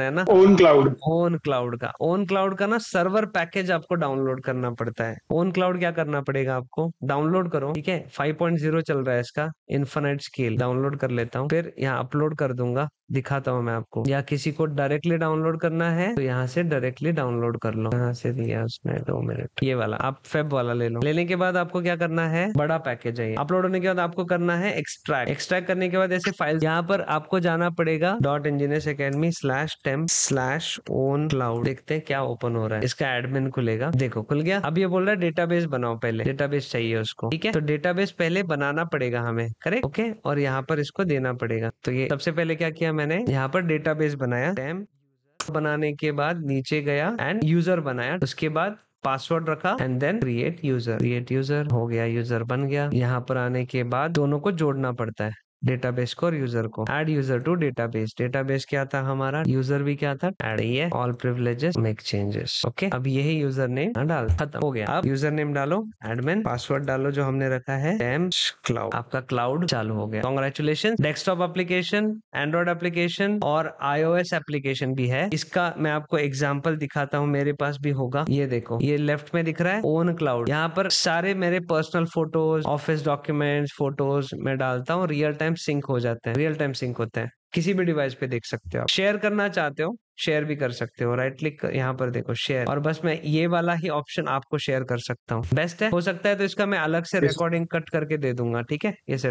है ना ownCloud ownCloud का ओन क्लाउड का ना सर्वर पैकेज आपको डाउनलोड करना पड़ता है ओन क्लाउड क्या करना पड़ेगा आपको डाउनलोड करो ठीक है 5.0 चल रहा है इसका इन्फानाइट स्केल डाउनलोड कर लेता हूँ फिर यहाँ अपलोड कर दूंगा दिखाता हूँ मैं आपको या किसी को डायरेक्टली डाउनलोड करना है तो यहाँ से डायरेक्टली डाउनलोड कर लो यहाँ से दिया उसने दो मिनट ये वाला आप फेब वाला ले लो लेने के बाद आपको क्या करना है बड़ा पैकेज है अपलोड होने के बाद आपको करना है एक्सट्रैक्ट एक्सट्रैक्ट करने के बाद ऐसे फाइल यहाँ पर आपको जाना पड़ेगा dot engineers academy slash temp slash ownCloud देखते हैं क्या ओपन हो रहा है इसका एडमिन खुलेगा देखो खुल गया अब ये बोल रहा है डेटाबेस बनाओ पहले डेटाबेस चाहिए उसको ठीक है तो डेटाबेस पहले बनाना पड़ेगा हमें करेक्ट ओके और यहाँ पर इसको देना पड़ेगा तो ये सबसे पहले क्या किया मैं मैंने यहाँ पर डेटाबेस बनाया टैम बनाने के बाद नीचे गया एंड यूजर बनाया उसके बाद पासवर्ड रखा and then create user create user हो गया यूजर बन गया यहाँ पर आने के बाद दोनों को जोड़ना पड़ता है डेटाबेस को और यूजर को add user to database database क्या था हमारा यूजर भी क्या था एड ये all privileges make changes okay अब यही यूजर नेम डाल खत्म हो गया अब यूजर नेम डालो एडमिन पासवर्ड डालो जो हमने रखा है एम क्लाउड आपका क्लाउड चालू हो गया congratulation desktop application android application और आईओ एप्लीकेशन भी है इसका मैं आपको एग्जाम्पल दिखाता हूँ मेरे पास भी होगा ये देखो ये लेफ्ट में दिख रहा है ओन क्लाउड यहाँ पर सारे मेरे personal photos office documents photos मैं डालता हूँ रियल टाइम टाइम सिंक हो जाते हैं रियल टाइम सिंक होते हैं किसी भी डिवाइस पे देख सकते हो आप शेयर करना चाहते हो शेयर भी कर सकते हो राइट क्लिक यहाँ पर देखो शेयर और बस मैं ये वाला ही ऑप्शन आपको शेयर कर सकता हूँ बेस्ट है हो सकता है तो इसका मैं अलग से रिकॉर्डिंग कट करके दे दूंगा ठीक है ये सेट